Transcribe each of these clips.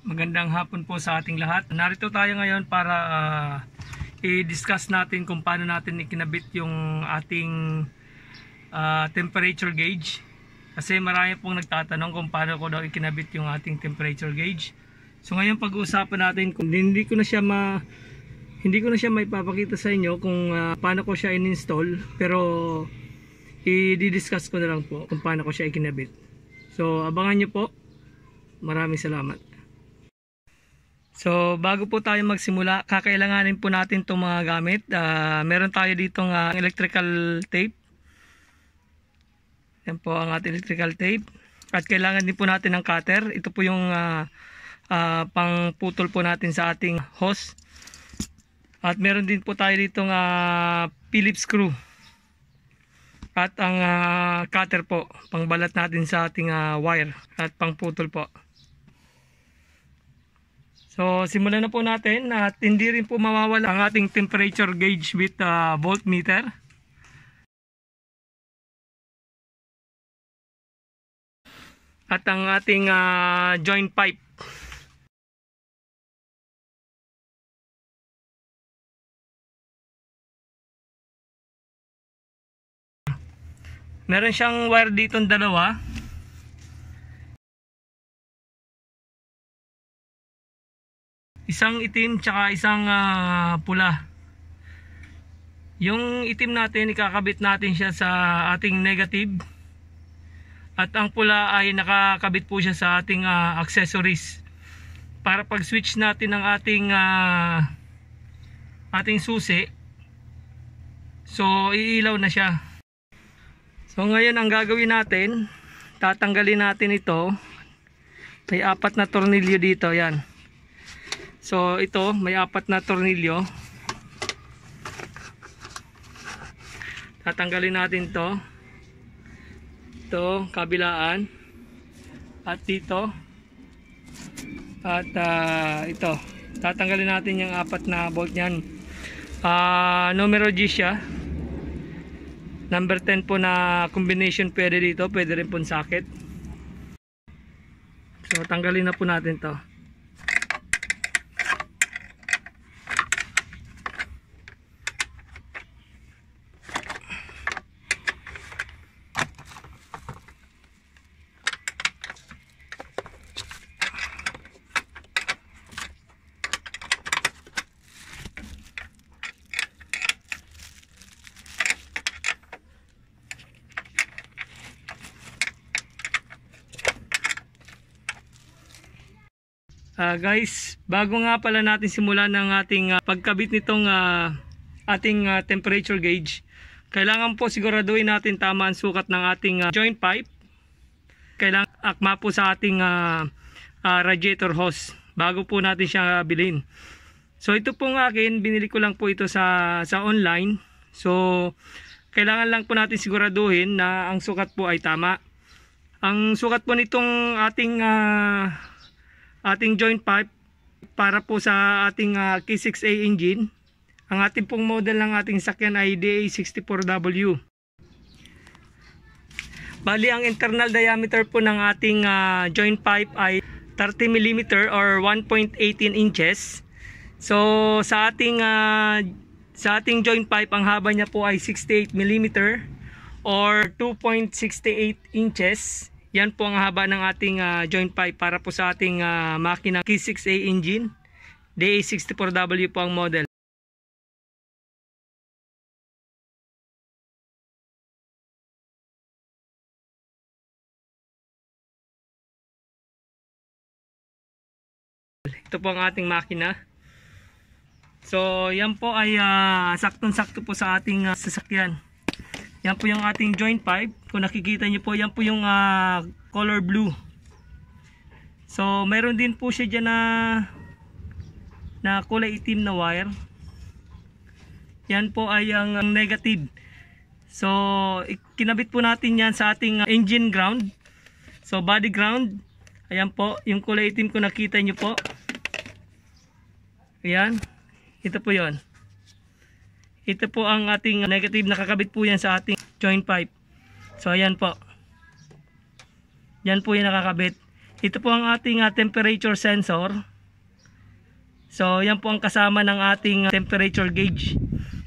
Magandang hapon po sa ating lahat. Narito tayo ngayon para uh, i-discuss natin kung paano natin ikinabit yung ating uh, temperature gauge. Kasi marami pong nagtatanong kung paano ko daw ikinabit yung ating temperature gauge. So ngayon pag-uusapan natin kung hindi ko na siya ma hindi ko na siya maipapakita sa inyo kung uh, paano ko siya in-install pero i-discuss ko na lang po kung paano ko siya ikinabit. So abangan nyo po. Maraming salamat. So bago po tayo magsimula, kakailanganin po natin itong mga gamit. Uh, meron tayo ditong uh, electrical tape. Yan po ang ating electrical tape. At kailangan din po natin ng cutter. Ito po yung uh, uh, pangputol po natin sa ating hose. At meron din po tayo ditong uh, Phillips screw. At ang uh, cutter po, pangbalat natin sa ating uh, wire at pangputol po. So simulan na po natin at hindi rin po mawawala ang ating temperature gauge with uh, voltmeter. At ang ating uh, joint pipe. Meron siyang wire dito dalawa. isang itim tsaka isang uh, pula yung itim natin ikakabit natin siya sa ating negative at ang pula ay nakakabit po siya sa ating uh, accessories para pag switch natin ang ating uh, ating susi so iilaw na siya so ngayon ang gagawin natin tatanggalin natin ito may apat na tornilyo dito yan So ito may apat na tornilyo. Tatanggalin natin 'to. Ito kabilaan at dito. At uh, ito. Tatanggalin natin yung apat na bolt niyan. Uh, numero G siya. Number 10 po na combination pwede dito, pwede rin po sa socket. So tanggalin na po natin 'to. Uh, guys, bago nga pala natin simulan ng ating uh, pagkabit nitong uh, ating uh, temperature gauge, kailangan po siguraduhin natin tama ang sukat ng ating uh, joint pipe. Kailangan akma po sa ating uh, uh, radiator hose bago po natin siya bilhin. So ito po ng akin, binili ko lang po ito sa, sa online. So kailangan lang po natin siguraduhin na ang sukat po ay tama. Ang sukat po nitong ating uh, ating joint pipe para po sa ating uh, ah, K6A engine. Ang ating pong model ng ating sakyan ay DA64W. Bali, ang internal diameter po ng ating uh, joint pipe ay 30mm or 1.18 inches. So, sa ating uh, sa ating joint pipe, ang haba niya po ay 68mm or 2.68 inches. Yan po ang haba ng ating uh, joint pipe para po sa ating uh, makina K6A engine. DA64W po ang model. Ito po ang ating makina. So yan po ay uh, saktong-sakto po sa ating uh, sasakyan. Yan po yung ating joint pipe. Kung nakikita nyo po, yan po yung uh, color blue. So, meron din po siya dyan na na kulay itim na wire. Yan po ay ang negative. So, kinabit po natin yan sa ating ah, engine ground. So, body ground. Ayan po, yung kulay itim ko nakita nyo po. Ayan. Ito po yon ito po ang ating negative. Nakakabit po yan sa ating joint pipe. So ayan po. Yan po yung nakakabit. Ito po ang ating uh, temperature sensor. So yan po ang kasama ng ating uh, temperature gauge.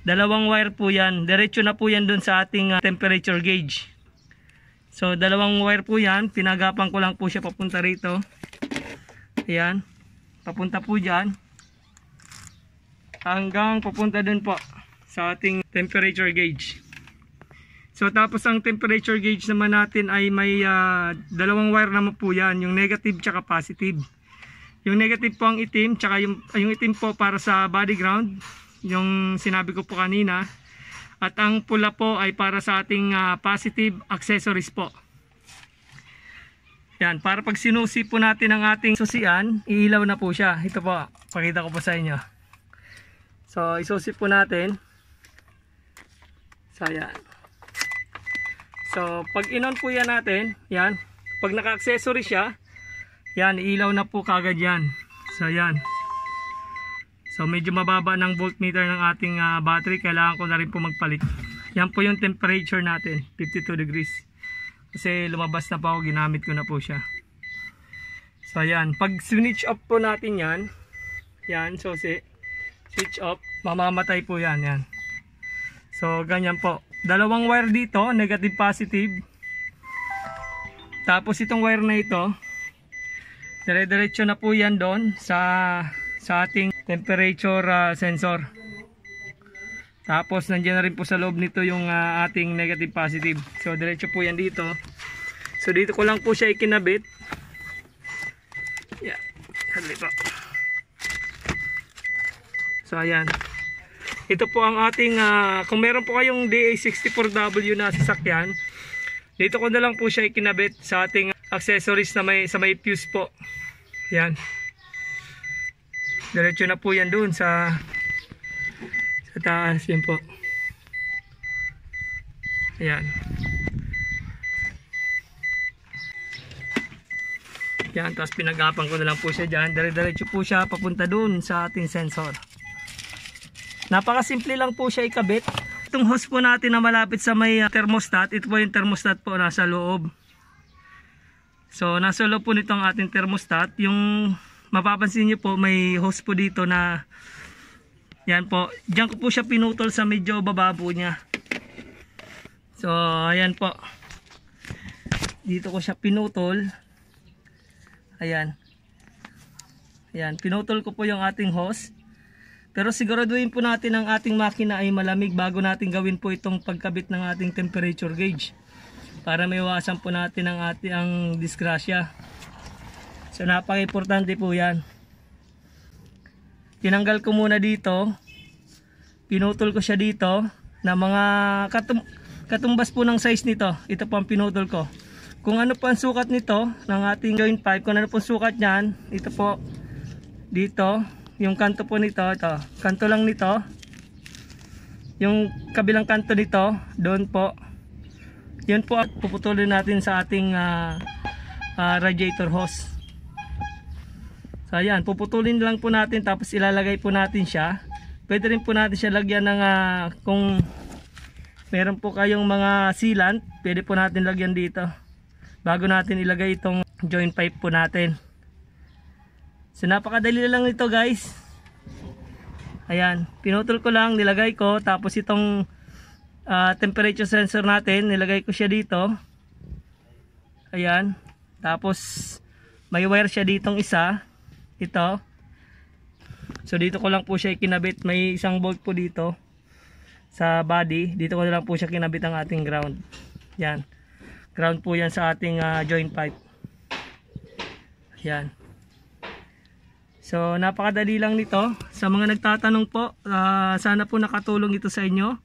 Dalawang wire po yan. Diretso na po yan dun sa ating uh, temperature gauge. So dalawang wire po yan. Pinagapang ko lang po siya papunta rito. Ayan. Papunta po dyan. Hanggang papunta dun po sa ating temperature gauge. So tapos ang temperature gauge naman natin ay may uh, dalawang wire naman po yan, yung negative tsaka positive. Yung negative po ang itim, tsaka yung, yung itim po para sa body ground, yung sinabi ko po kanina. At ang pula po ay para sa ating uh, positive accessories po. Yan, para pag sinusi po natin ang ating susian, iilaw na po siya. Ito po, pakita ko po sa inyo. So, isusi po natin. So, yan. So, pag inon po yan natin, yan. Pag naka-accessory siya, yan, ilaw na po kagad yan. So, yan. So, medyo mababa ng voltmeter ng ating uh, battery. Kailangan ko na rin po magpalit. Yan po yung temperature natin, 52 degrees. Kasi lumabas na pa ako, ginamit ko na po siya. So, yan. Pag switch off po natin yan, yan, so si, switch off, mamamatay po yan, yan. So, ganyan po. Dalawang wire dito, negative positive. Tapos itong wire na ito, dire-diretso na po yan doon sa, sa ating temperature uh, sensor. Tapos nandiyan na rin po sa loob nito yung uh, ating negative positive. So, diretso po yan dito. So, dito ko lang po siya ikinabit. Yeah, sadali po. So, ayan ito po ang ating uh, kung meron po kayong DA64W na sasakyan dito ko na lang po siya ikinabit sa ating accessories na may, sa may fuse po yan diretso na po yan doon sa sa taas yan po yan yan tapos pinagapang ko na lang po siya dyan dire diretso po siya papunta doon sa ating sensor Napakasimple lang po siya ikabit. Itong hose po natin na malapit sa may uh, thermostat, ito po yung thermostat po nasa loob. So nasa loob po nitong ating thermostat, yung mapapansin nyo po may hose po dito na yan po, Diyan ko po siya pinutol sa medyo baba po niya. So ayan po, dito ko siya pinutol. Ayan. Ayan, pinutol ko po yung ating hose. Pero siguraduhin po natin ang ating makina ay malamig bago natin gawin po itong pagkabit ng ating temperature gauge. Para maiwasan po natin ang ating ang disgrasya. So napaka-importante po 'yan. Tinanggal ko muna dito. Pinutol ko siya dito na mga katum katumbas po ng size nito. Ito po ang pinutol ko. Kung ano po ang sukat nito ng ating joint pipe, kung ano po ang sukat niyan, ito po dito yung kanto po nito ito kanto lang nito yung kabilang kanto nito doon po yun po at puputulin natin sa ating uh, uh, radiator hose so ayan puputulin lang po natin tapos ilalagay po natin siya pwede rin po natin siya lagyan ng uh, kung meron po kayong mga sealant pwede po natin lagyan dito bago natin ilagay itong joint pipe po natin So napakadali lang ito guys. Ayan, pinutol ko lang, nilagay ko tapos itong uh, temperature sensor natin, nilagay ko siya dito. Ayan. Tapos may wire siya ditong isa, ito. So dito ko lang po siya ikinabit, may isang bolt po dito sa body. Dito ko lang po siya kinabit ang ating ground. Yan. Ground po 'yan sa ating uh, joint pipe. Yan. So napakadali lang nito. Sa mga nagtatanong po, uh, sana po nakatulong ito sa inyo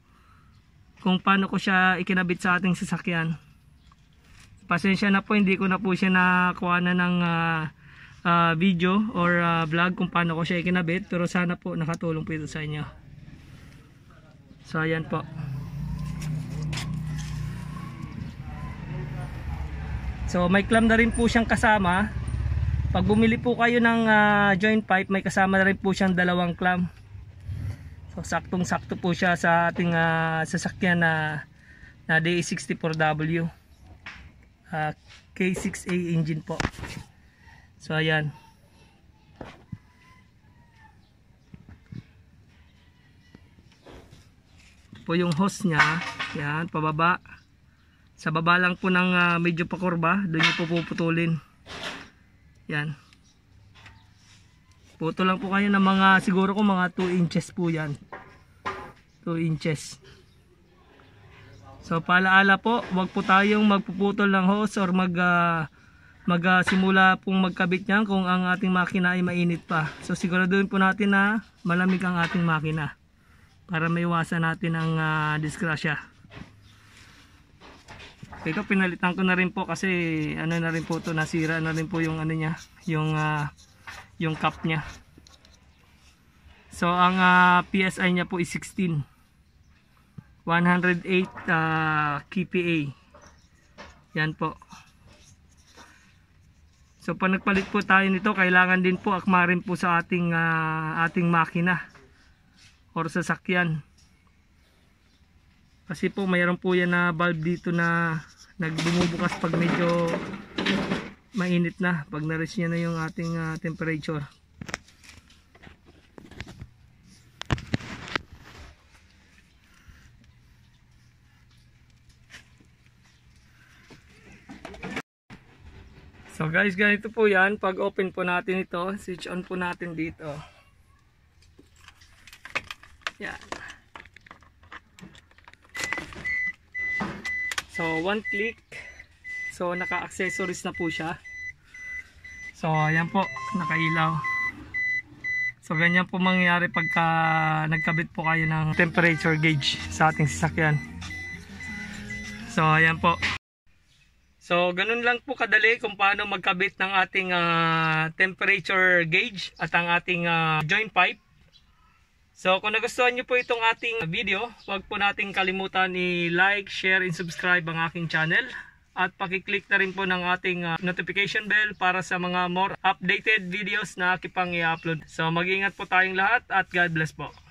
kung paano ko siya ikinabit sa ating sasakyan. Pasensya na po, hindi ko na po siya nakuha na ng uh, uh, video or uh, vlog kung paano ko siya ikinabit. Pero sana po nakatulong po ito sa inyo. So ayan po. So may clam na rin po siyang kasama pag bumili po kayo ng uh, joint pipe, may kasama na rin po siyang dalawang clamp. So saktong-sakto po siya sa ating uh, sasakyan na na DA64W. Uh, K6A engine po. So ayan. Po yung hose niya, yan pababa. Sa baba lang po ng uh, medyo pakurba, doon niyo po puputulin. Yan. Puto lang po kayo ng mga siguro ko mga 2 inches po yan. 2 inches. So paalaala po, wag po tayong magpuputol ng hose or mag uh, ah, magsimula ah, uh, pong magkabit niyan kung ang ating makina ay mainit pa. So siguraduhin po natin na malamig ang ating makina para maiwasan natin ang uh, disgrasya. Ito pinalitan ko na rin po kasi ano na rin po to nasira na rin po yung ano niya, yung uh, yung cup niya. So ang uh, ah, PSI niya po is 16. 108 uh, kPa. Yan po. So pag nagpalit po tayo nito, kailangan din po akma rin po sa ating uh, ating makina or sasakyan kasi po mayroon po yan na valve dito na nagbumubukas pag medyo mainit na pag na-reach niya na yung ating uh, temperature So guys, ganito po yan. Pag open po natin ito, switch on po natin dito. Yeah. So, one click. So, naka-accessories na po siya. So, ayan po, nakailaw. So, ganyan po mangyayari pagka nagkabit po kayo ng temperature gauge sa ating sasakyan. So, ayan po. So, ganun lang po kadali kung paano magkabit ng ating uh, temperature gauge at ang ating uh, joint pipe. So kung nagustuhan nyo po itong ating video, huwag po nating kalimutan i-like, share, and subscribe ang aking channel. At pakiclick na rin po ng ating uh, notification bell para sa mga more updated videos na aking pang i-upload. So mag-ingat po tayong lahat at God bless po.